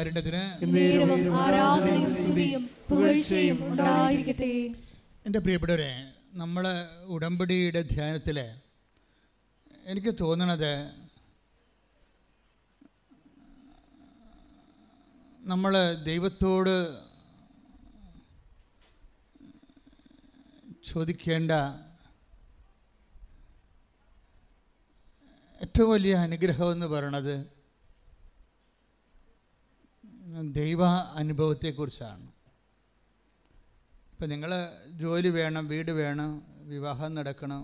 കാരുണ്യത്തിന് എൻ്റെ പ്രിയപ്പെട്ടവരെ നമ്മൾ ഉടമ്പടിയുടെ ധ്യാനത്തിൽ എനിക്ക് തോന്നണത് നമ്മൾ ദൈവത്തോട് ചോദിക്കേണ്ട ഏറ്റവും വലിയ അനുഗ്രഹം എന്ന് പറയണത് ദൈവ അനുഭവത്തെക്കുറിച്ചാണ് ഇപ്പം നിങ്ങൾ ജോലി വേണം വീട് വേണം വിവാഹം നടക്കണം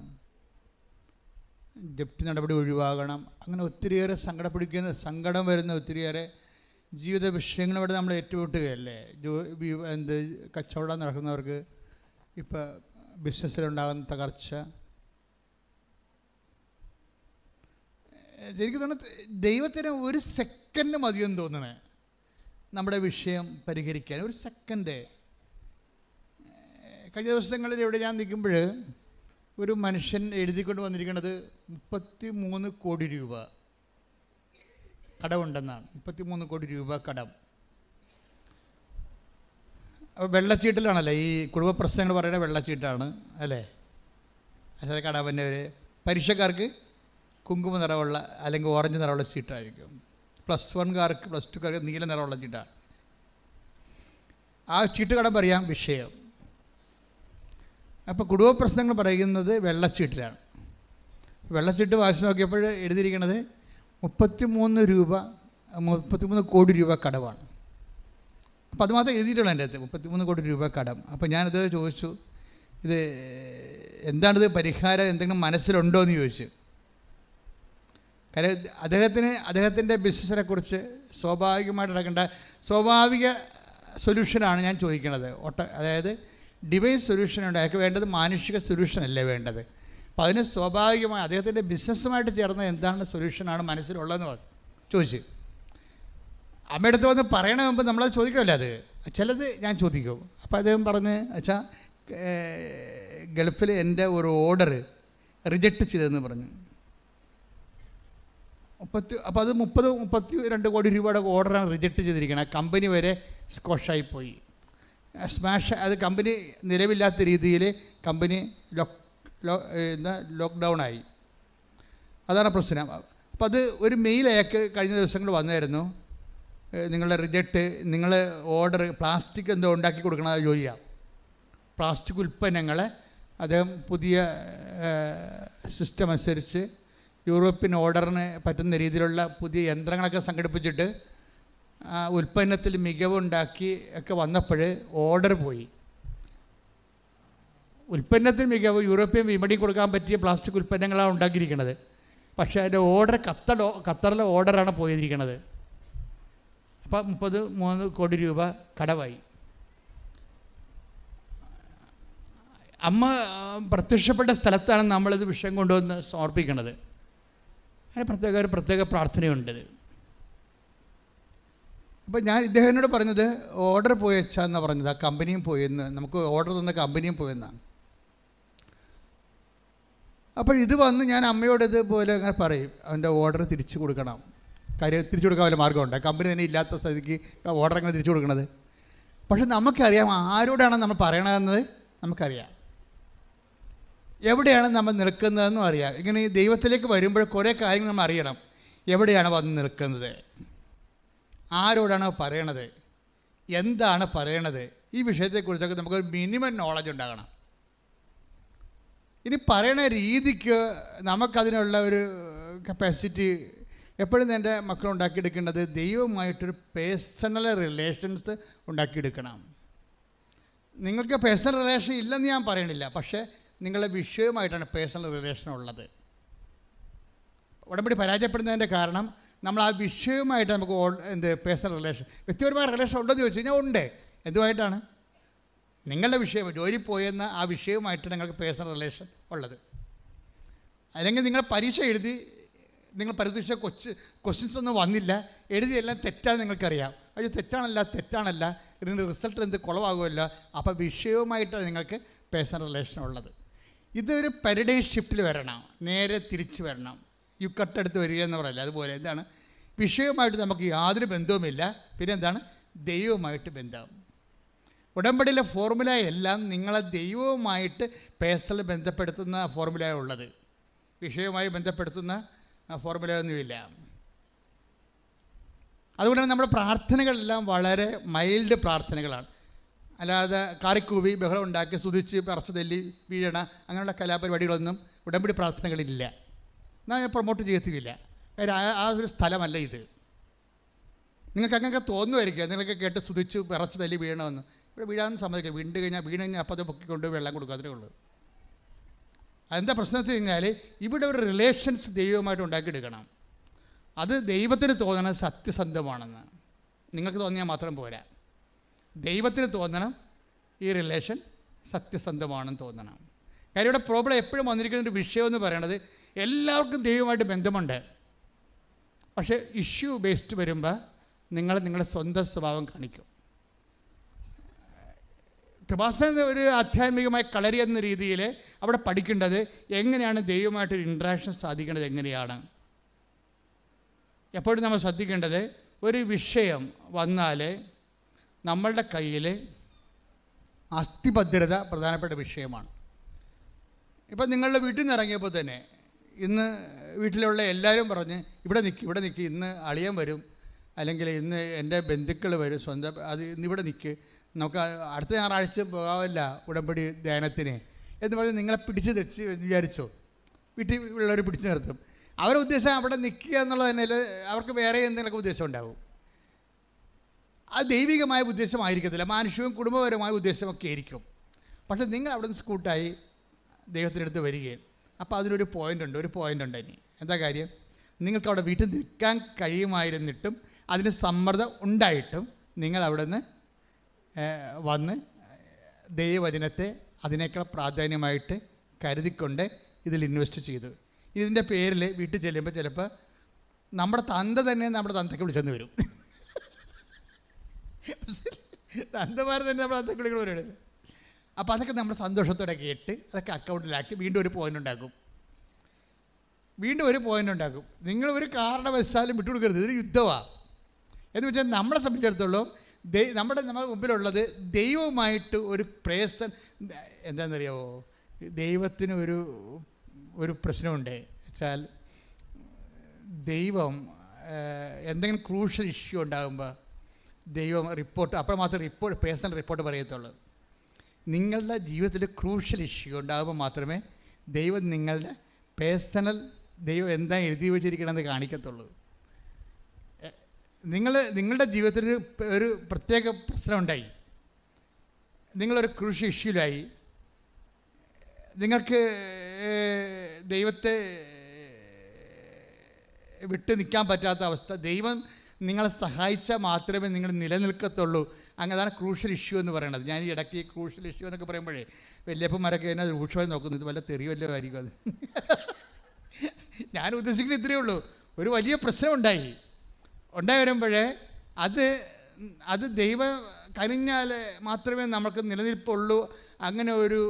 ഡെപ്റ്റ് നടപടി ഒഴിവാകണം അങ്ങനെ ഒത്തിരിയേറെ പിടിക്കുന്ന സങ്കടം വരുന്ന ഒത്തിരിയേറെ ജീവിത വിഷയങ്ങളിവിടെ നമ്മൾ ഏറ്റുമുട്ടുകയല്ലേ ജോ എന്ത് കച്ചവടം നടക്കുന്നവർക്ക് ഇപ്പം ബിസിനസ്സിലുണ്ടാകുന്ന തകർച്ച ശരിക്കും തോന്നുന്നത് ദൈവത്തിന് ഒരു സെക്കൻഡ് മതിയെന്ന് തോന്നണേ നമ്മുടെ വിഷയം പരിഹരിക്കാൻ ഒരു സെക്കൻഡ് കഴിഞ്ഞ ദിവസങ്ങളിൽ ഇവിടെ ഞാൻ നിൽക്കുമ്പോൾ ഒരു മനുഷ്യൻ എഴുതിക്കൊണ്ട് വന്നിരിക്കുന്നത് മുപ്പത്തി മൂന്ന് കോടി രൂപ കടമുണ്ടെന്നാണ് മുപ്പത്തി മൂന്ന് കോടി രൂപ കടം അപ്പോൾ വെള്ളച്ചീട്ടിലാണല്ലേ ഈ കുടുംബ പ്രശ്നങ്ങൾ പറയുന്നത് വെള്ളച്ചീട്ടാണ് അല്ലേ അല്ലാതെ കടാവൻ്റെ ഒരു പരീക്ഷക്കാർക്ക് കുങ്കുമ നിറമുള്ള അല്ലെങ്കിൽ ഓറഞ്ച് നിറമുള്ള സീറ്റായിരിക്കും പ്ലസ് വൺകാർക്ക് പ്ലസ് ടുക്കാർക്ക് നീല നിറമുള്ള ചീട്ടാണ് ആ ചീട്ട് കടം പറയാം വിഷയം അപ്പോൾ കുടുംബ പ്രശ്നങ്ങൾ പറയുന്നത് വെള്ളച്ചീട്ടിലാണ് വെള്ളച്ചീട്ട് വാശി നോക്കിയപ്പോൾ എഴുതിയിരിക്കുന്നത് മുപ്പത്തിമൂന്ന് രൂപ മുപ്പത്തിമൂന്ന് കോടി രൂപ കടവാണ് അപ്പോൾ അത് മാത്രം എഴുതിയിട്ടുള്ള എൻ്റെ അകത്ത് മുപ്പത്തിമൂന്ന് കോടി രൂപ കടം അപ്പോൾ ഞാനത് ചോദിച്ചു ഇത് എന്താണിത് പരിഹാരം എന്തെങ്കിലും മനസ്സിലുണ്ടോ എന്ന് ചോദിച്ചു കാര്യം അദ്ദേഹത്തിന് അദ്ദേഹത്തിൻ്റെ ബിസിനസ്സിനെ കുറിച്ച് സ്വാഭാവികമായിട്ട് നടക്കേണ്ട സ്വാഭാവിക സൊല്യൂഷനാണ് ഞാൻ ചോദിക്കുന്നത് ഒട്ട അതായത് ഡിവൈസ് സൊല്യൂഷനുണ്ട് അയാൾക്ക് വേണ്ടത് മാനുഷിക സൊല്യൂഷനല്ലേ വേണ്ടത് അപ്പം അതിന് സ്വാഭാവികമായി അദ്ദേഹത്തിൻ്റെ ബിസിനസ്സുമായിട്ട് ചേർന്ന എന്താണ് സൊല്യൂഷനാണ് മനസ്സിലുള്ളതെന്ന് പറഞ്ഞു ചോദിച്ചു അമ്മയടുത്ത് വന്ന് പറയണ മുമ്പ് നമ്മളത് ചോദിക്കണമല്ലോ അത് ചിലത് ഞാൻ ചോദിക്കും അപ്പോൾ അദ്ദേഹം പറഞ്ഞ് വെച്ചാൽ ഗൾഫിൽ എൻ്റെ ഒരു ഓർഡർ റിജക്റ്റ് ചെയ്തതെന്ന് പറഞ്ഞു മുപ്പത്തി അപ്പോൾ അത് മുപ്പത് മുപ്പത്തി രണ്ട് കോടി രൂപയുടെ ഓർഡറാണ് റിജക്റ്റ് ചെയ്തിരിക്കുന്നത് ആ കമ്പനി വരെ പോയി സ്മാഷ് അത് കമ്പനി നിലവില്ലാത്ത രീതിയിൽ കമ്പനി ലോക്ക് ലോക്ക്ഡൗൺ ആയി അതാണ് പ്രശ്നം അപ്പോൾ അത് ഒരു മെയിൽ അയക്ക് കഴിഞ്ഞ ദിവസങ്ങൾ വന്നായിരുന്നു നിങ്ങളുടെ റിജക്റ്റ് നിങ്ങൾ ഓർഡർ പ്ലാസ്റ്റിക് എന്തോ ഉണ്ടാക്കി കൊടുക്കണ ജോലിയാണ് പ്ലാസ്റ്റിക് ഉൽപ്പന്നങ്ങളെ അദ്ദേഹം പുതിയ സിസ്റ്റം അനുസരിച്ച് യൂറോപ്യൻ ഓർഡറിന് പറ്റുന്ന രീതിയിലുള്ള പുതിയ യന്ത്രങ്ങളൊക്കെ സംഘടിപ്പിച്ചിട്ട് ഉൽപ്പന്നത്തിൽ മികവുണ്ടാക്കി ഒക്കെ വന്നപ്പോൾ ഓർഡർ പോയി ഉൽപ്പന്നത്തിൽ മികവ് യൂറോപ്യൻ വിപണി കൊടുക്കാൻ പറ്റിയ പ്ലാസ്റ്റിക് ഉൽപ്പന്നങ്ങളാണ് ഉണ്ടാക്കിയിരിക്കുന്നത് പക്ഷേ അതിൻ്റെ ഓർഡർ ഖത്തർ ഖത്തറിലെ ഓർഡറാണ് പോയിരിക്കുന്നത് അപ്പം മുപ്പത് മൂന്ന് കോടി രൂപ കടവായി അമ്മ പ്രത്യക്ഷപ്പെട്ട സ്ഥലത്താണ് നമ്മളിത് വിഷയം കൊണ്ടുവന്ന് സമർപ്പിക്കുന്നത് അതിന് പ്രത്യേക ഒരു പ്രത്യേക പ്രാർത്ഥനയുണ്ട് അപ്പോൾ ഞാൻ ഇദ്ദേഹത്തിനോട് പറഞ്ഞത് ഓർഡർ പോയി വെച്ചാന്നാണ് പറഞ്ഞത് ആ കമ്പനിയും പോയെന്ന് നമുക്ക് ഓർഡർ തന്ന കമ്പനിയും പോയെന്നാണ് അപ്പോൾ ഇത് വന്ന് ഞാൻ അമ്മയോട് ഇതുപോലെ അങ്ങനെ പറയും അവൻ്റെ ഓർഡർ തിരിച്ചു കൊടുക്കണം കാര്യം തിരിച്ചു കൊടുക്കാൻ വല്ല മാർഗ്ഗമുണ്ട് കമ്പനി തന്നെ ഇല്ലാത്ത സ്ഥിതിക്ക് ഓർഡർ അങ്ങനെ തിരിച്ചു കൊടുക്കണത് പക്ഷെ നമുക്കറിയാം ആരോടാണ് നമ്മൾ പറയണതെന്നത് നമുക്കറിയാം എവിടെയാണ് നമ്മൾ നിൽക്കുന്നതെന്നും അറിയാം ഇങ്ങനെ ഈ ദൈവത്തിലേക്ക് വരുമ്പോൾ കുറേ കാര്യങ്ങൾ നമ്മൾ അറിയണം എവിടെയാണ് വന്ന് നിൽക്കുന്നത് ആരോടാണോ പറയണത് എന്താണ് പറയണത് ഈ വിഷയത്തെക്കുറിച്ചൊക്കെ നമുക്കൊരു മിനിമം നോളജ് ഉണ്ടാകണം ഇനി പറയണ രീതിക്ക് നമുക്കതിനുള്ള ഒരു കപ്പാസിറ്റി എപ്പോഴും എൻ്റെ മക്കൾ ഉണ്ടാക്കിയെടുക്കേണ്ടത് ദൈവമായിട്ടൊരു പേഴ്സണൽ റിലേഷൻസ് ഉണ്ടാക്കിയെടുക്കണം നിങ്ങൾക്ക് പേഴ്സണൽ റിലേഷൻ ഇല്ലെന്ന് ഞാൻ പറയണില്ല പക്ഷേ നിങ്ങളുടെ വിഷയവുമായിട്ടാണ് പേഴ്സണൽ റിലേഷൻ ഉള്ളത് ഉടമ്പടി പരാജയപ്പെടുന്നതിൻ്റെ കാരണം നമ്മൾ ആ വിഷയവുമായിട്ട് നമുക്ക് എന്ത് പേഴ്സണൽ റിലേഷൻ വ്യക്തിപരമായ റിലേഷൻ ഉണ്ടോ എന്ന് ചോദിച്ചു കഴിഞ്ഞാൽ ഉണ്ട് എന്തുമായിട്ടാണ് നിങ്ങളുടെ വിഷയം ജോലി പോയെന്ന ആ വിഷയവുമായിട്ട് നിങ്ങൾക്ക് പേഴ്സണൽ റിലേഷൻ ഉള്ളത് അല്ലെങ്കിൽ നിങ്ങൾ പരീക്ഷ എഴുതി നിങ്ങൾ പരീക്ഷ കൊച്ച് ക്വസ്റ്റ്യൻസ് ഒന്നും വന്നില്ല എഴുതിയെല്ലാം തെറ്റാണ് നിങ്ങൾക്കറിയാം അയ്യോ തെറ്റാണല്ല തെറ്റാണല്ല ഇതിൻ്റെ റിസൾട്ട് എന്ത് കുളവാകുമല്ലോ അപ്പോൾ വിഷയവുമായിട്ടാണ് നിങ്ങൾക്ക് പേഴ്സണൽ റിലേഷൻ ഉള്ളത് ഇതൊരു പരിഡേ ഷിഫ്റ്റിൽ വരണം നേരെ തിരിച്ചു വരണം യു കട്ടെടുത്ത് വരിക എന്ന് പറയില്ല അതുപോലെ എന്താണ് വിഷയവുമായിട്ട് നമുക്ക് യാതൊരു ബന്ധവുമില്ല പിന്നെ എന്താണ് ദൈവവുമായിട്ട് ബന്ധം ഉടമ്പടിയിലെ ഫോർമുല എല്ലാം നിങ്ങളെ ദൈവവുമായിട്ട് പേഴ്സണൽ ബന്ധപ്പെടുത്തുന്ന ഫോർമുല ഉള്ളത് വിഷയവുമായി ബന്ധപ്പെടുത്തുന്ന ഫോർമുല ഒന്നുമില്ല അതുകൊണ്ടാണ് നമ്മുടെ പ്രാർത്ഥനകളെല്ലാം വളരെ മൈൽഡ് പ്രാർത്ഥനകളാണ് അല്ലാതെ കാറിക്കൂവി ബഹളം ഉണ്ടാക്കി സ്തുതിച്ച് പറച്ചു തെല്ലി വീഴണ അങ്ങനെയുള്ള കലാപരിപാടികളൊന്നും ഉടമ്പടി പ്രാർത്ഥനകളില്ല എന്നാൽ ഞാൻ പ്രൊമോട്ട് ചെയ്യത്തില്ല കാര്യം ആ ഒരു സ്ഥലമല്ല ഇത് നിങ്ങൾക്ക് അങ്ങനെയൊക്കെ തോന്നുമായിരിക്കും നിങ്ങൾക്ക് കേട്ട് സ്തുതിച്ച് പറച്ചു തല്ലി വീഴണമെന്ന് ഇവിടെ വീഴാമെന്ന് സമ്മതിക്കുക വീണ്ട് കഴിഞ്ഞാൽ വീണ് കഴിഞ്ഞാൽ അപ്പം അത് പൊക്കിക്കൊണ്ട് വെള്ളം കൊടുക്കുക അത്രേ ഉള്ളൂ അതെന്താ പ്രശ്നം വെച്ച് കഴിഞ്ഞാൽ ഇവിടെ ഒരു റിലേഷൻസ് ദൈവമായിട്ട് ഉണ്ടാക്കിയെടുക്കണം അത് ദൈവത്തിന് തോന്നണത് സത്യസന്ധമാണെന്ന് നിങ്ങൾക്ക് തോന്നിയാൽ മാത്രം പോരാ ദൈവത്തിന് തോന്നണം ഈ റിലേഷൻ സത്യസന്ധമാണെന്ന് തോന്നണം കാര്യം ഇവിടെ പ്രോബ്ലം എപ്പോഴും വന്നിരിക്കുന്ന ഒരു വിഷയം എന്ന് പറയണത് എല്ലാവർക്കും ദൈവമായിട്ട് ബന്ധമുണ്ട് പക്ഷേ ഇഷ്യൂ ബേസ്ഡ് വരുമ്പോൾ നിങ്ങൾ നിങ്ങളുടെ സ്വന്തം സ്വഭാവം കാണിക്കും കൃപാസ ഒരു ആധ്യാത്മികമായ കളരി എന്ന രീതിയിൽ അവിടെ പഠിക്കേണ്ടത് എങ്ങനെയാണ് ദൈവമായിട്ട് ഇൻട്രാക്ഷൻ സാധിക്കേണ്ടത് എങ്ങനെയാണ് എപ്പോഴും നമ്മൾ ശ്രദ്ധിക്കേണ്ടത് ഒരു വിഷയം വന്നാൽ നമ്മളുടെ കയ്യിൽ അസ്ഥിഭദ്രത പ്രധാനപ്പെട്ട വിഷയമാണ് ഇപ്പം നിങ്ങളുടെ വീട്ടിൽ നിന്ന് ഇറങ്ങിയപ്പോൾ തന്നെ ഇന്ന് വീട്ടിലുള്ള എല്ലാവരും പറഞ്ഞ് ഇവിടെ നിൽക്കും ഇവിടെ നിൽക്കി ഇന്ന് അളിയൻ വരും അല്ലെങ്കിൽ ഇന്ന് എൻ്റെ ബന്ധുക്കൾ വരും സ്വന്തം അത് ഇന്നിവിടെ നിൽക്ക് നമുക്ക് അടുത്ത ഞായറാഴ്ച പോകാവില്ല ഉടമ്പടി ധ്യാനത്തിന് എന്ന് പറഞ്ഞ് നിങ്ങളെ പിടിച്ചു തെച്ച് വിചാരിച്ചോ വീട്ടിൽ ഉള്ളവർ പിടിച്ചു നിർത്തും അവരുടെ ഉദ്ദേശം അവിടെ നിൽക്കുക എന്നുള്ളത് തന്നെ അവർക്ക് വേറെ എന്തെങ്കിലുമൊക്കെ ഉദ്ദേശം ഉണ്ടാകും അത് ദൈവികമായ ഉദ്ദേശമായിരിക്കത്തില്ല മാനുഷികവും കുടുംബപരമായ ഉദ്ദേശമൊക്കെ ആയിരിക്കും പക്ഷേ നിങ്ങൾ അവിടെ നിന്ന് സ്കൂട്ടായി ദൈവത്തിനടുത്ത് വരികയാണ് അപ്പോൾ അതിനൊരു പോയിൻ്റ് ഉണ്ട് ഒരു പോയിൻ്റ് ഉണ്ട് ഇനി എന്താ കാര്യം നിങ്ങൾക്ക് അവിടെ വീട്ടിൽ നിൽക്കാൻ കഴിയുമായിരുന്നിട്ടും അതിന് സമ്മർദ്ദം ഉണ്ടായിട്ടും നിങ്ങൾ അവിടെ നിന്ന് വന്ന് ദൈവവചനത്തെ അതിനേക്കാൾ പ്രാധാന്യമായിട്ട് കരുതിക്കൊണ്ട് ഇതിൽ ഇൻവെസ്റ്റ് ചെയ്തു ഇതിൻ്റെ പേരിൽ വീട്ടിൽ ചെല്ലുമ്പോൾ ചിലപ്പോൾ നമ്മുടെ തന്ത തന്നെ നമ്മുടെ തന്തയ്ക്ക് വിളിച്ചെന്ന് വരും നന്ദമാർ തന്നെ നമ്മൾ കുളികൾ പരിപാടിയാണ് അപ്പം അതൊക്കെ നമ്മൾ സന്തോഷത്തോടെ കേട്ട് അതൊക്കെ അക്കൗണ്ടിലാക്കി വീണ്ടും ഒരു പോയിൻ്റ് ഉണ്ടാക്കും വീണ്ടും ഒരു പോയിൻ്റ് ഉണ്ടാക്കും നിങ്ങൾ ഒരു കാരണവശാലും വിട്ടുകൊടുക്കരുത് ഇതൊരു യുദ്ധമാണ് എന്ന് വെച്ചാൽ നമ്മളെ സംബന്ധിച്ചിടത്തോളം ദൈ നമ്മുടെ നമ്മുടെ മുമ്പിലുള്ളത് ദൈവവുമായിട്ട് ഒരു പ്രേസൻ എന്താണെന്നറിയാവോ ദൈവത്തിന് ഒരു ഒരു പ്രശ്നമുണ്ട് വെച്ചാൽ ദൈവം എന്തെങ്കിലും ക്രൂഷ്യൽ ഇഷ്യൂ ഉണ്ടാകുമ്പോൾ ദൈവം റിപ്പോർട്ട് അപ്പോൾ മാത്രമേ റിപ്പോർട്ട് പേഴ്സണൽ റിപ്പോർട്ട് പറയത്തുള്ളൂ നിങ്ങളുടെ ജീവിതത്തിൽ ക്രൂഷ്യൽ ഇഷ്യൂ ഉണ്ടാകുമ്പോൾ മാത്രമേ ദൈവം നിങ്ങളുടെ പേഴ്സണൽ ദൈവം എന്താ എഴുതി വെച്ചിരിക്കണമെന്ന് കാണിക്കത്തുള്ളൂ നിങ്ങൾ നിങ്ങളുടെ ജീവിതത്തിൽ ഒരു പ്രത്യേക പ്രശ്നമുണ്ടായി നിങ്ങളൊരു ക്രൂഷ്യൽ ഇഷ്യൂലായി നിങ്ങൾക്ക് ദൈവത്തെ വിട്ട് നിൽക്കാൻ പറ്റാത്ത അവസ്ഥ ദൈവം നിങ്ങളെ സഹായിച്ചാൽ മാത്രമേ നിങ്ങൾ നിലനിൽക്കത്തുള്ളൂ അങ്ങനെയാണ് ക്രൂഷ്യൽ ഇഷ്യൂ എന്ന് പറയുന്നത് ഞാൻ ഈ ഇടയ്ക്ക് ക്രൂഷ്യൽ ഇഷ്യൂ എന്നൊക്കെ പറയുമ്പോഴേ വല്യപ്പന്മാരൊക്കെ എന്നെ രൂക്ഷമായി നോക്കുന്നു ഇത് വല്ല തെറിയല്ലോ ആയിരിക്കും അത് ഞാൻ ഉദ്ദേശിക്കുന്നത് ഇത്രയേ ഉള്ളൂ ഒരു വലിയ പ്രശ്നം ഉണ്ടായി ഉണ്ടായി വരുമ്പോഴേ അത് അത് ദൈവം കനിഞ്ഞാൽ മാത്രമേ നമുക്ക് നിലനിൽപ്പുള്ളൂ അങ്ങനെ ഒരു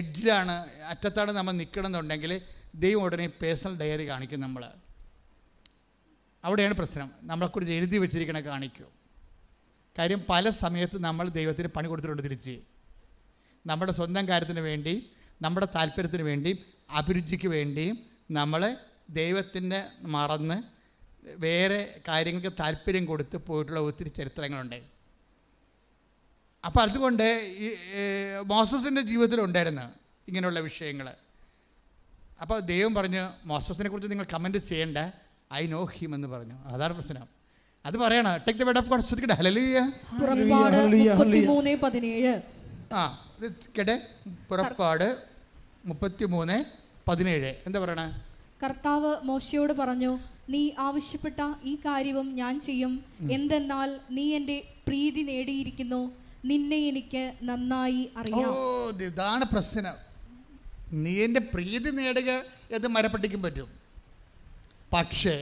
എഡ്ജിലാണ് അറ്റത്താണ് നമ്മൾ നിൽക്കണം എന്നുണ്ടെങ്കിൽ ദൈവം ഉടനെ പേഴ്സണൽ ഡയറി കാണിക്കും നമ്മൾ അവിടെയാണ് പ്രശ്നം നമ്മളെക്കുറിച്ച് എഴുതി വെച്ചിരിക്കണ കാണിക്കും കാര്യം പല സമയത്ത് നമ്മൾ ദൈവത്തിന് പണി കൊടുത്തിട്ടുണ്ട് തിരിച്ച് നമ്മുടെ സ്വന്തം കാര്യത്തിന് വേണ്ടി നമ്മുടെ താല്പര്യത്തിന് വേണ്ടി അഭിരുചിക്ക് വേണ്ടിയും നമ്മൾ ദൈവത്തിൻ്റെ മറന്ന് വേറെ കാര്യങ്ങൾക്ക് താല്പര്യം കൊടുത്ത് പോയിട്ടുള്ള ഒത്തിരി ചരിത്രങ്ങളുണ്ട് അപ്പോൾ അതുകൊണ്ട് ഈ മോസസിൻ്റെ ജീവിതത്തിലുണ്ടായിരുന്നു ഇങ്ങനെയുള്ള വിഷയങ്ങൾ അപ്പോൾ ദൈവം പറഞ്ഞു മോസസിനെ കുറിച്ച് നിങ്ങൾ കമൻറ്റ് ചെയ്യേണ്ട ഐ നോ ഹിം എന്ന് പറഞ്ഞു അതാണ് പ്രശ്നം അത് പറയണം take the word of God ശ്രദ്ധിക്കട്ടെ ഹല്ലേലൂയ പുറപ്പാട് 33:17 ആ കേട്ടെ പുറപ്പാട് 33:17 എന്താ പറയണേ കർത്താവ് മോശയോട് പറഞ്ഞു നീ ആവശ്യപ്പെട്ട ഈ കാര്യവും ഞാൻ ചെയ്യും എന്തെന്നാൽ നീ എൻ്റെ പ്രീതി നേടിയിരിക്കുന്നു നിന്നെ എനിക്ക് നന്നായി അറിയാം ഇതാണ് പ്രശ്നം നീ എൻ്റെ പ്രീതി നേടുക എന്ന് മരപ്പെട്ടിക്കും പറ്റും പക്ഷേ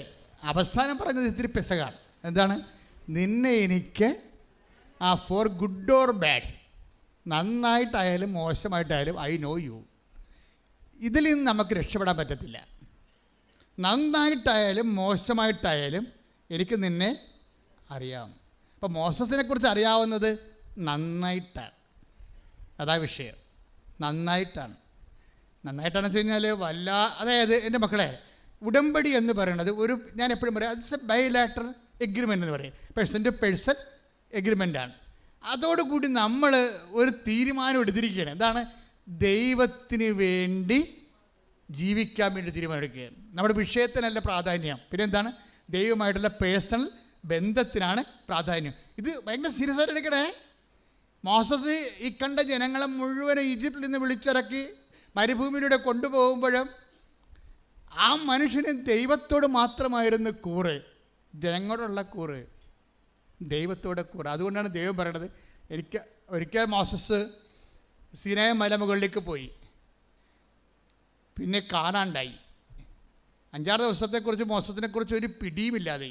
അവസാനം പറഞ്ഞത് ഇത്തിരി പെസകാണ് എന്താണ് നിന്നെ എനിക്ക് ആ ഫോർ ഗുഡ് ഓർ ബാഡ് നന്നായിട്ടായാലും മോശമായിട്ടായാലും ഐ നോ യു ഇതിൽ നിന്ന് നമുക്ക് രക്ഷപ്പെടാൻ പറ്റത്തില്ല നന്നായിട്ടായാലും മോശമായിട്ടായാലും എനിക്ക് നിന്നെ അറിയാം അപ്പോൾ മോസസിനെ കുറിച്ച് അറിയാവുന്നത് നന്നായിട്ടാണ് അതാ വിഷയം നന്നായിട്ടാണ് നന്നായിട്ടാണെന്ന് വെച്ച് കഴിഞ്ഞാൽ വല്ല അതായത് എൻ്റെ മക്കളെ ഉടമ്പടി എന്ന് പറയുന്നത് ഒരു ഞാൻ എപ്പോഴും പറയാം ഇറ്റ്സ് എ ബയോലാറ്ററൽ എഗ്രിമെൻ്റ് എന്ന് പറയും പേഴ്സൺ ടു പേഴ്സൺ എഗ്രിമെൻ്റാണ് അതോടുകൂടി നമ്മൾ ഒരു തീരുമാനം എടുത്തിരിക്കുകയാണ് എന്താണ് ദൈവത്തിന് വേണ്ടി ജീവിക്കാൻ വേണ്ടി തീരുമാനമെടുക്കുകയാണ് നമ്മുടെ വിഷയത്തിനല്ല പ്രാധാന്യം പിന്നെ എന്താണ് ദൈവമായിട്ടുള്ള പേഴ്സണൽ ബന്ധത്തിനാണ് പ്രാധാന്യം ഇത് ഭയങ്കര സീരിയസ് ആയിട്ട് എടുക്കണേ മോസസ് ഈ കണ്ട ജനങ്ങളെ മുഴുവനും ഈജിപ്തിൽ നിന്ന് വിളിച്ചിറക്കി മരുഭൂമിയിലൂടെ കൊണ്ടുപോകുമ്പോഴും ആ മനുഷ്യന് ദൈവത്തോട് മാത്രമായിരുന്നു കൂറ് ജനങ്ങളോടുള്ള കൂറ് ദൈവത്തോടെ കൂറ് അതുകൊണ്ടാണ് ദൈവം പറയണത് എനിക്ക് ഒരിക്കൽ മോസസ് സിനായ മലമുകളിലേക്ക് പോയി പിന്നെ കാണാണ്ടായി അഞ്ചാറ് ദിവസത്തെക്കുറിച്ച് മോസത്തിനെക്കുറിച്ച് ഒരു പിടിയുമില്ലാതെ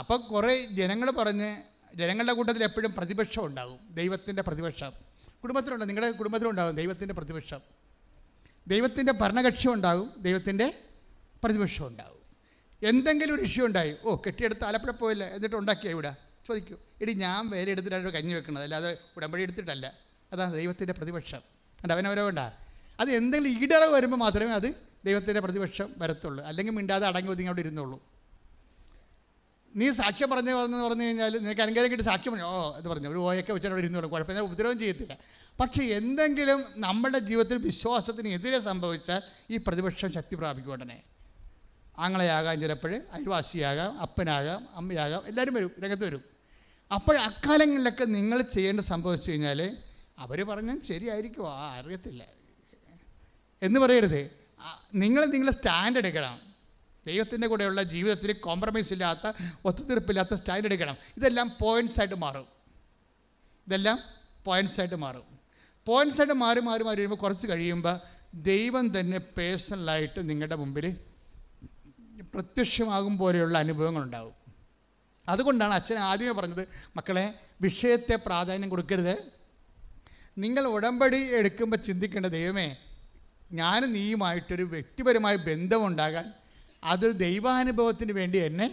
അപ്പോൾ കുറേ ജനങ്ങൾ പറഞ്ഞ് ജനങ്ങളുടെ കൂട്ടത്തിൽ എപ്പോഴും പ്രതിപക്ഷം ഉണ്ടാകും ദൈവത്തിൻ്റെ പ്രതിപക്ഷം കുടുംബത്തിലുണ്ടാകും നിങ്ങളുടെ കുടുംബത്തിലുണ്ടാകും ദൈവത്തിൻ്റെ പ്രതിപക്ഷം ദൈവത്തിൻ്റെ ഭരണകക്ഷി ഉണ്ടാകും ദൈവത്തിൻ്റെ പ്രതിപക്ഷം ഉണ്ടാകും എന്തെങ്കിലും ഒരു ഇഷ്യൂ ഉണ്ടായി ഓ കെട്ടിയെടുത്ത് ആലപ്പുഴ പോയില്ല എന്നിട്ട് ഉണ്ടാക്കിയാൽ ഇവിടെ ചോദിക്കൂ ഇടി ഞാൻ വേല എടുത്തിട്ടാണ് കഞ്ഞി വെക്കുന്നത് അല്ലാതെ ഉടമ്പടി എടുത്തിട്ടല്ല അതാണ് ദൈവത്തിൻ്റെ പ്രതിപക്ഷം അല്ല അവനവരോ വേണ്ട അത് എന്തെങ്കിലും ഈടറവ് വരുമ്പോൾ മാത്രമേ അത് ദൈവത്തിൻ്റെ പ്രതിപക്ഷം വരത്തുള്ളൂ അല്ലെങ്കിൽ മിണ്ടാതെ അടങ്ങി ഒതുങ്ങി അവിടെ ഇരുന്നുള്ളൂ നീ സാക്ഷ്യം പറഞ്ഞു പറഞ്ഞു പറഞ്ഞു കഴിഞ്ഞാൽ നിനക്ക് അനുഗ്രഹം കിട്ടി സാക്ഷ്യം പറഞ്ഞു ഓ എന്ന് പറഞ്ഞു ഒരു ഓയൊക്കെ വെച്ചിട്ട് അവിടെ ഇരുന്നുള്ളൂ കുഴപ്പമില്ല ഉപദ്രവം ചെയ്യത്തില്ല പക്ഷേ എന്തെങ്കിലും നമ്മുടെ ജീവിതത്തിൽ വിശ്വാസത്തിന് എതിരെ സംഭവിച്ചാൽ ഈ പ്രതിപക്ഷം ശക്തി പ്രാപിക്കും ഉടനെ ആങ്ങളെയാകാം ചിലപ്പോൾ അയൽവാസിയാകാം അപ്പനാകാം അമ്മയാകാം എല്ലാവരും വരും രംഗത്ത് വരും അപ്പോൾ അക്കാലങ്ങളിലൊക്കെ നിങ്ങൾ ചെയ്യേണ്ട സംഭവിച്ചു കഴിഞ്ഞാൽ അവർ പറഞ്ഞാൽ ശരിയായിരിക്കും ആ അറിയത്തില്ല എന്ന് പറയരുത് നിങ്ങൾ നിങ്ങളെ സ്റ്റാൻഡ് എടുക്കണം ദൈവത്തിൻ്റെ കൂടെയുള്ള ജീവിതത്തിൽ കോംപ്രമൈസ് ഇല്ലാത്ത ഒത്തുതീർപ്പില്ലാത്ത സ്റ്റാൻഡ് എടുക്കണം ഇതെല്ലാം ആയിട്ട് മാറും ഇതെല്ലാം ആയിട്ട് മാറും പോയിൻസ് മാറി മാറി മാറി വരുമ്പോൾ കുറച്ച് കഴിയുമ്പോൾ ദൈവം തന്നെ പേഴ്സണലായിട്ട് നിങ്ങളുടെ മുമ്പിൽ പ്രത്യക്ഷമാകും പോലെയുള്ള ഉണ്ടാകും അതുകൊണ്ടാണ് അച്ഛൻ ആദ്യമേ പറഞ്ഞത് മക്കളെ വിഷയത്തെ പ്രാധാന്യം കൊടുക്കരുത് നിങ്ങൾ ഉടമ്പടി എടുക്കുമ്പോൾ ചിന്തിക്കേണ്ട ദൈവമേ ഞാനും നീയുമായിട്ടൊരു വ്യക്തിപരമായ ബന്ധമുണ്ടാകാൻ അത് ദൈവാനുഭവത്തിന് വേണ്ടി എന്നെ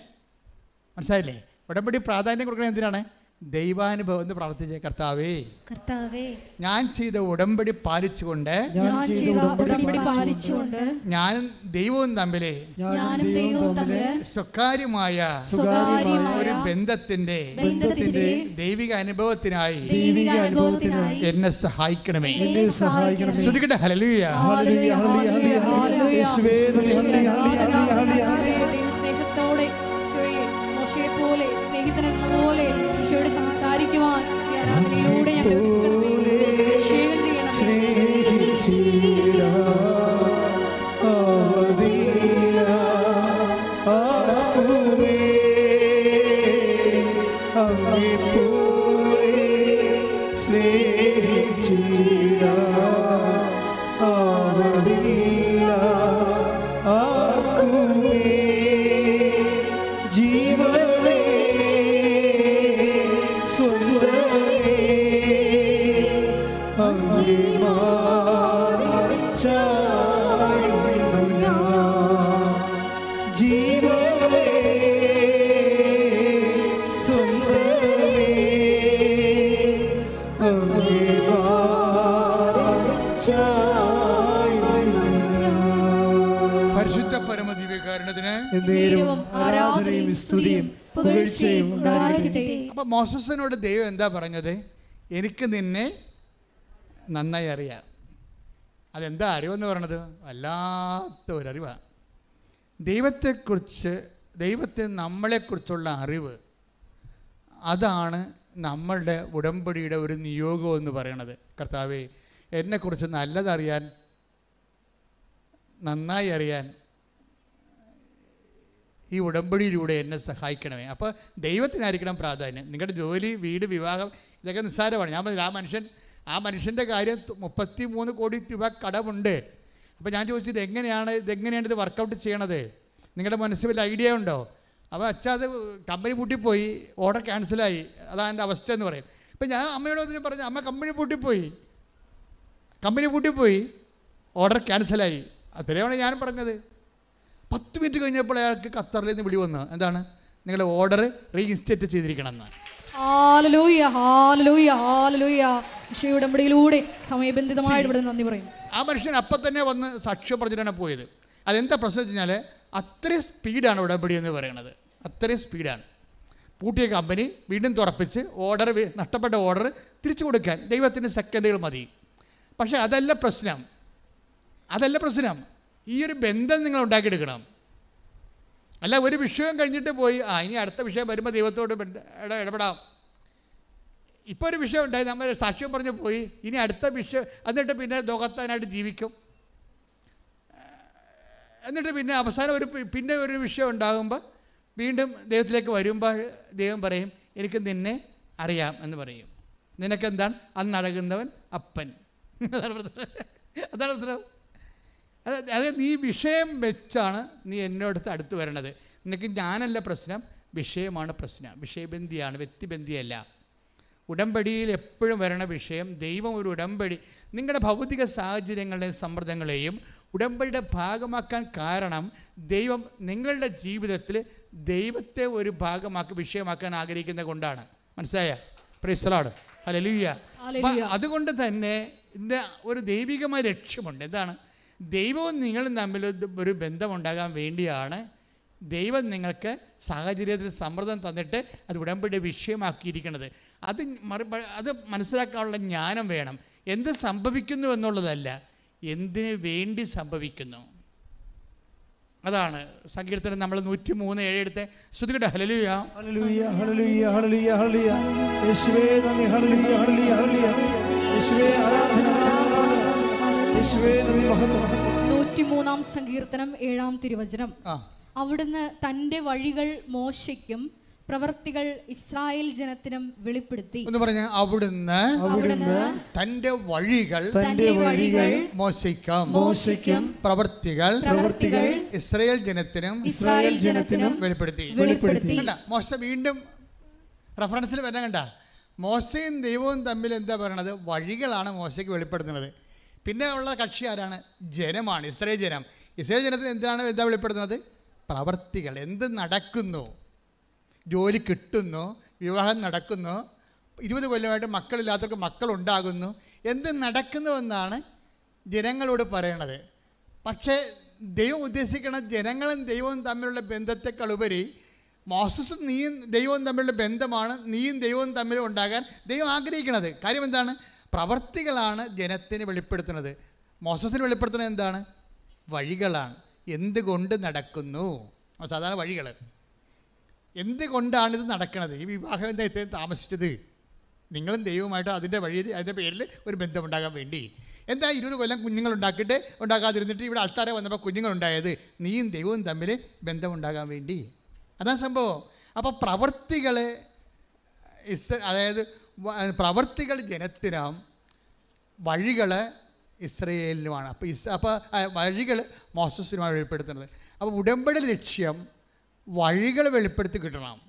മനസ്സിലായില്ലേ ഉടമ്പടി പ്രാധാന്യം കൊടുക്കണത് എന്തിനാണ് ദൈവാനുഭവം എന്ന് പ്രാർത്ഥിച്ചേ കർത്താവേ കർത്താവേ ഞാൻ ചെയ്ത ഉടമ്പടി പാലിച്ചുകൊണ്ട് ഞാൻ ദൈവവും തമ്മിലെ സ്വകാര്യമായ ഒരു ബന്ധത്തിന്റെ ദൈവിക അനുഭവത്തിനായി എന്നെ സഹായിക്കണമേ ശ്രുതികട്ടെ ഹലലുയ സ്നേഹത്തോടെ പോലെ സ്നേഹിതനെന്ന പോലെ ഈശോയോട് സംസാരിക്കുവാൻ ഈ ആരാധനയിലൂടെ ഞങ്ങൾ നേരവും ആരാധനയും സ്തുതിയും അപ്പൊ മോസസിനോട് ദൈവം എന്താ പറഞ്ഞത് എനിക്ക് നിന്നെ നന്നായി അറിയാം അതെന്താ അറിവെന്ന് പറയണത് വല്ലാത്ത ഒരറിവാണ് ദൈവത്തെക്കുറിച്ച് ദൈവത്തെ നമ്മളെക്കുറിച്ചുള്ള അറിവ് അതാണ് നമ്മളുടെ ഉടമ്പടിയുടെ ഒരു നിയോഗം എന്ന് പറയണത് കർത്താവെ എന്നെക്കുറിച്ച് നല്ലതറിയാൻ നന്നായി അറിയാൻ ഈ ഉടമ്പടിയിലൂടെ എന്നെ സഹായിക്കണമേ അപ്പോൾ ദൈവത്തിനായിരിക്കണം പ്രാധാന്യം നിങ്ങളുടെ ജോലി വീട് വിവാഹം ഇതൊക്കെ നിസ്സാരമാണ് ഞാൻ പറഞ്ഞില്ല ആ മനുഷ്യൻ ആ മനുഷ്യൻ്റെ കാര്യം മുപ്പത്തി മൂന്ന് കോടി രൂപ കടമുണ്ട് അപ്പോൾ ഞാൻ ചോദിച്ചു ഇത് എങ്ങനെയാണ് ഇതെങ്ങനെയാണ് ഇത് വർക്കൗട്ട് ചെയ്യണത് നിങ്ങളുടെ മനസ്സിൽ വല്ല ഐഡിയ ഉണ്ടോ അപ്പോൾ അച്ഛാ അത് കമ്പനി പൂട്ടിപ്പോയി ഓർഡർ ക്യാൻസലായി അതാണ് എൻ്റെ അവസ്ഥ എന്ന് പറയും അപ്പം ഞാൻ അമ്മയോട് പറഞ്ഞു അമ്മ കമ്പനി പൂട്ടിപ്പോയി കമ്പനി പൂട്ടിപ്പോയി ഓർഡർ ക്യാൻസലായി അത്രയാണ് ഞാൻ പറഞ്ഞത് പത്ത് മിനിറ്റ് കഴിഞ്ഞപ്പോൾ അയാൾക്ക് ഖത്തറിൽ നിന്ന് വിളി വന്നു എന്താണ് നിങ്ങളുടെ ഓർഡർ റീഇൻസ്റ്റേറ്റ് ചെയ്തിരിക്കണമെന്ന് ഉടമ്പടിയിലൂടെ സമയബന്ധിതമായ ഇവിടെ നന്ദി പറയും ആ മനുഷ്യൻ അപ്പൊ തന്നെ വന്ന് സാക്ഷ്യം പറഞ്ഞിട്ടാണ് പോയത് അതെന്താ പ്രശ്നം വെച്ച് കഴിഞ്ഞാൽ അത്രയും സ്പീഡാണ് ഉടമ്പടി എന്ന് പറയുന്നത് അത്രയും സ്പീഡാണ് പൂട്ടിയ കമ്പനി വീണ്ടും തുറപ്പിച്ച് ഓർഡർ നഷ്ടപ്പെട്ട ഓർഡർ തിരിച്ചു കൊടുക്കാൻ ദൈവത്തിന് സെക്കൻഡുകൾ മതി പക്ഷേ അതല്ല പ്രശ്നം അതല്ല പ്രശ്നം ഈ ഒരു ബന്ധം നിങ്ങൾ ഉണ്ടാക്കിയെടുക്കണം അല്ല ഒരു വിഷയം കഴിഞ്ഞിട്ട് പോയി ആ ഇനി അടുത്ത വിഷയം വരുമ്പോൾ ദൈവത്തോട് ഇടപെടാം ഇപ്പോൾ ഒരു വിഷയം ഉണ്ടായി നമ്മൾ സാക്ഷ്യം പറഞ്ഞു പോയി ഇനി അടുത്ത വിഷയം എന്നിട്ട് പിന്നെ ദോഹത്താനായിട്ട് ജീവിക്കും എന്നിട്ട് പിന്നെ അവസാനം ഒരു പിന്നെ ഒരു വിഷയം ഉണ്ടാകുമ്പോൾ വീണ്ടും ദൈവത്തിലേക്ക് വരുമ്പോൾ ദൈവം പറയും എനിക്ക് നിന്നെ അറിയാം എന്ന് പറയും നിനക്കെന്താണ് അന്നടകുന്നവൻ അപ്പൻ അതാണ് അതാണ് ഉത്തരവ് അത് അതായത് നീ വിഷയം വെച്ചാണ് നീ എന്നോടത്ത് അടുത്ത് വരണത് നിനക്ക് ഞാനല്ല പ്രശ്നം വിഷയമാണ് പ്രശ്നം വിഷയബന്ധിയാണ് വ്യക്തിബന്ധിയല്ല ഉടമ്പടിയിൽ എപ്പോഴും വരണ വിഷയം ദൈവം ഒരു ഉടമ്പടി നിങ്ങളുടെ ഭൗതിക സാഹചര്യങ്ങളുടെയും സമ്മർദ്ദങ്ങളെയും ഉടമ്പടിയുടെ ഭാഗമാക്കാൻ കാരണം ദൈവം നിങ്ങളുടെ ജീവിതത്തിൽ ദൈവത്തെ ഒരു ഭാഗമാക്കി വിഷയമാക്കാൻ ആഗ്രഹിക്കുന്ന കൊണ്ടാണ് മനസ്സിലായ പ്രിസലാണ് അല്ല അതുകൊണ്ട് തന്നെ ഇന്ന് ഒരു ദൈവികമായ ലക്ഷ്യമുണ്ട് എന്താണ് ദൈവവും നിങ്ങളും തമ്മിൽ ഒരു ബന്ധമുണ്ടാകാൻ വേണ്ടിയാണ് ദൈവം നിങ്ങൾക്ക് സാഹചര്യത്തിൽ സമ്മർദ്ദം തന്നിട്ട് അത് ഉടമ്പടി വിഷയമാക്കിയിരിക്കുന്നത് അത് മറു അത് മനസ്സിലാക്കാനുള്ള ജ്ഞാനം വേണം എന്ത് സംഭവിക്കുന്നു എന്നുള്ളതല്ല എന്തിനു വേണ്ടി സംഭവിക്കുന്നു അതാണ് സങ്കീർത്തനം നമ്മൾ നൂറ്റി മൂന്ന് ഏഴ് എടുത്ത് ശ്രുതികട്ട ഹലലുയ ഹലലുയ ഹലലുയ ഹലലുയ ഹലലുയ ഹലലുയ ആരാധന നൂറ്റിമൂന്നാം സങ്കീർത്തനം ഏഴാം തിരുവചനം അവിടുന്ന് തന്റെ വഴികൾ മോശയ്ക്കും പ്രവർത്തികൾ ഇസ്രായേൽ ജനത്തിനും വെളിപ്പെടുത്തി എന്ന് പറഞ്ഞ അവിടുന്ന് അവിടുന്ന് തന്റെ വഴികൾ തന്റെ വഴികൾ മോശിക്കും മോശിക്കും പ്രവർത്തികൾ പ്രവർത്തികൾ ഇസ്രായേൽ ജനത്തിനും ഇസ്രായേൽ ജനത്തിനും വെളിപ്പെടുത്തി വെളിപ്പെടുത്തി മോശ വീണ്ടും റെഫറൻസിൽ വരാൻ കണ്ട മോശയും ദൈവവും തമ്മിൽ എന്താ പറയണത് വഴികളാണ് മോശയ്ക്ക് വെളിപ്പെടുത്തുന്നത് പിന്നെ ഉള്ള കക്ഷി ആരാണ് ജനമാണ് ഇസ്രേ ജനം ഇസ്രേ ജനത്തിന് എന്തിനാണ് എന്താ വെളിപ്പെടുന്നത് പ്രവർത്തികൾ എന്ത് നടക്കുന്നു ജോലി കിട്ടുന്നു വിവാഹം നടക്കുന്നു ഇരുപത് കൊല്ലമായിട്ട് മക്കളില്ലാത്തവർക്ക് മക്കളുണ്ടാകുന്നു എന്ത് നടക്കുന്നുവെന്നാണ് ജനങ്ങളോട് പറയണത് പക്ഷേ ദൈവം ഉദ്ദേശിക്കുന്ന ജനങ്ങളും ദൈവവും തമ്മിലുള്ള ബന്ധത്തെക്കാളുപരി മോസസും നീയും ദൈവവും തമ്മിലുള്ള ബന്ധമാണ് നീയും ദൈവവും തമ്മിലും ഉണ്ടാകാൻ ദൈവം ആഗ്രഹിക്കുന്നത് കാര്യം എന്താണ് പ്രവർത്തികളാണ് ജനത്തിന് വെളിപ്പെടുത്തുന്നത് മോശത്തിന് വെളിപ്പെടുത്തുന്നത് എന്താണ് വഴികളാണ് എന്തുകൊണ്ട് നടക്കുന്നു സാധാരണ വഴികൾ എന്തുകൊണ്ടാണിത് നടക്കുന്നത് ഈ വിവാഹം എന്താ ഇത്രയും താമസിച്ചത് നിങ്ങളും ദൈവവുമായിട്ട് അതിൻ്റെ വഴി അതിൻ്റെ പേരിൽ ഒരു ബന്ധമുണ്ടാകാൻ വേണ്ടി എന്താ ഇരുപത് കൊല്ലം ഉണ്ടാക്കിയിട്ട് ഉണ്ടാക്കാതിരുന്നിട്ട് ഇവിടെ ആൾക്കാരെ വന്നപ്പോൾ കുഞ്ഞുങ്ങളുണ്ടായത് നീയും ദൈവവും തമ്മിൽ ബന്ധമുണ്ടാകാൻ വേണ്ടി അതാണ് സംഭവം അപ്പോൾ പ്രവർത്തികൾ ഇസ് അതായത് പ്രവർത്തികൾ ജനത്തിനാം വഴികൾ ഇസ്രയേലിനുമാണ് അപ്പോൾ ഇസ് അപ്പോൾ വഴികൾ മോസസിനുമാണ് വെളിപ്പെടുത്തുന്നത് അപ്പോൾ ഉടമ്പടി ലക്ഷ്യം വഴികൾ വെളിപ്പെടുത്തി കിട്ടണം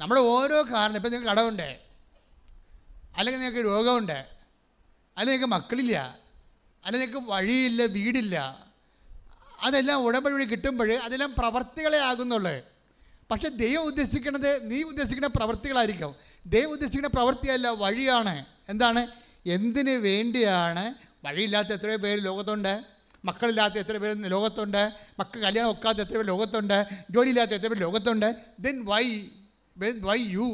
നമ്മുടെ ഓരോ കാരണം ഇപ്പം നിങ്ങൾക്ക് കടമുണ്ടേ അല്ലെങ്കിൽ നിങ്ങൾക്ക് രോഗമുണ്ട് അല്ലെങ്കിൽ നിങ്ങൾക്ക് മക്കളില്ല അല്ലെങ്കിൽ നിങ്ങൾക്ക് വഴിയില്ല വീടില്ല അതെല്ലാം ഉടമ്പടി വഴി കിട്ടുമ്പോൾ അതെല്ലാം പ്രവർത്തികളെ ആകുന്നുള്ളൂ പക്ഷേ ദൈവം ഉദ്ദേശിക്കുന്നത് നീ ഉദ്ദേശിക്കുന്ന പ്രവർത്തികളായിരിക്കും ദൈവം ഉദ്ദേശിക്കുന്ന പ്രവൃത്തിയല്ല വഴിയാണ് എന്താണ് എന്തിനു വേണ്ടിയാണ് വഴിയില്ലാത്ത എത്രയോ പേര് ലോകത്തുണ്ട് മക്കളില്ലാത്ത എത്ര പേര് ലോകത്തുണ്ട് മക്കൾ കല്യാണം ഒക്കാത്ത എത്ര പേര് ലോകത്തുണ്ട് ജോലിയില്ലാത്ത എത്ര പേര് ലോകത്തുണ്ട് ദെൻ വൈ വൈ യു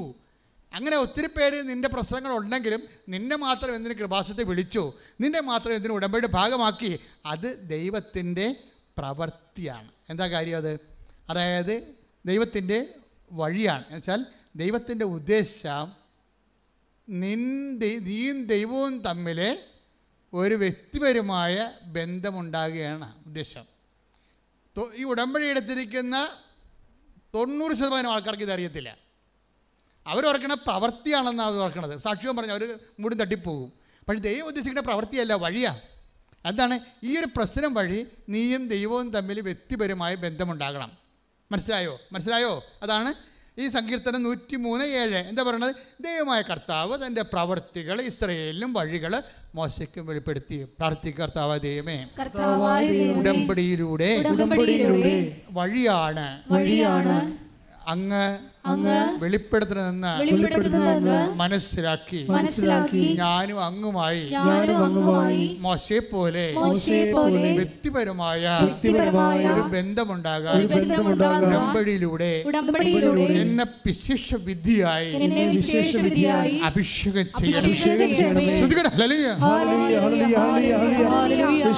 അങ്ങനെ ഒത്തിരി പേര് നിൻ്റെ പ്രശ്നങ്ങളുണ്ടെങ്കിലും നിന്നെ മാത്രം എന്തിനു കൃപാസത്തെ വിളിച്ചു നിന്നെ മാത്രം എന്തിനു ഉടമ്പടി ഭാഗമാക്കി അത് ദൈവത്തിൻ്റെ പ്രവൃത്തിയാണ് എന്താ കാര്യം അത് അതായത് ദൈവത്തിൻ്റെ വഴിയാണ് എന്നുവെച്ചാൽ ദൈവത്തിൻ്റെ ഉദ്ദേശം നിൻ നീയും ദൈവവും തമ്മിൽ ഒരു വ്യക്തിപരമായ ബന്ധമുണ്ടാകുകയാണ് ഉദ്ദേശം ഈ ഉടമ്പടി എടുത്തിരിക്കുന്ന തൊണ്ണൂറ് ശതമാനം ആൾക്കാർക്ക് ഇതറിയത്തില്ല അവരോർക്കണ പ്രവൃത്തിയാണെന്ന് അവർ ഓർക്കണത് സാക്ഷ്യവും പറഞ്ഞു അവർ മുടി തട്ടിപ്പോകും പക്ഷേ ദൈവം ഉദ്ദേശിക്കുന്ന പ്രവൃത്തിയല്ല വഴിയാണ് അതാണ് ഈ ഒരു പ്രശ്നം വഴി നീയും ദൈവവും തമ്മിൽ വ്യക്തിപരമായ ബന്ധമുണ്ടാകണം മനസ്സിലായോ മനസ്സിലായോ അതാണ് ഈ സങ്കീർത്തനം നൂറ്റി മൂന്ന് ഏഴ് എന്താ പറയുന്നത് ദൈവമായ കർത്താവ് തൻ്റെ പ്രവർത്തികൾ ഇസ്രയേലിലും വഴികൾ മോശയ്ക്കും വെളിപ്പെടുത്തി പ്രാർത്ഥിക്കർത്താവ് ദൈവമേ ഉടമ്പടിയിലൂടെ വഴിയാണ് അങ്ങ് അങ്ങ് വെളിപ്പെടുത്തു നിന്ന് മനസ്സിലാക്കി മനസ്സിലാക്കി ഞാനും അങ്ങുമായി മോശയെ പോലെ വ്യക്തിപരമായ ഒരു ബന്ധമുണ്ടാകാൻ എന്നെ വിശേഷ വിധിയായി അഭിഷേകം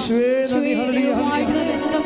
ചെയ്യണം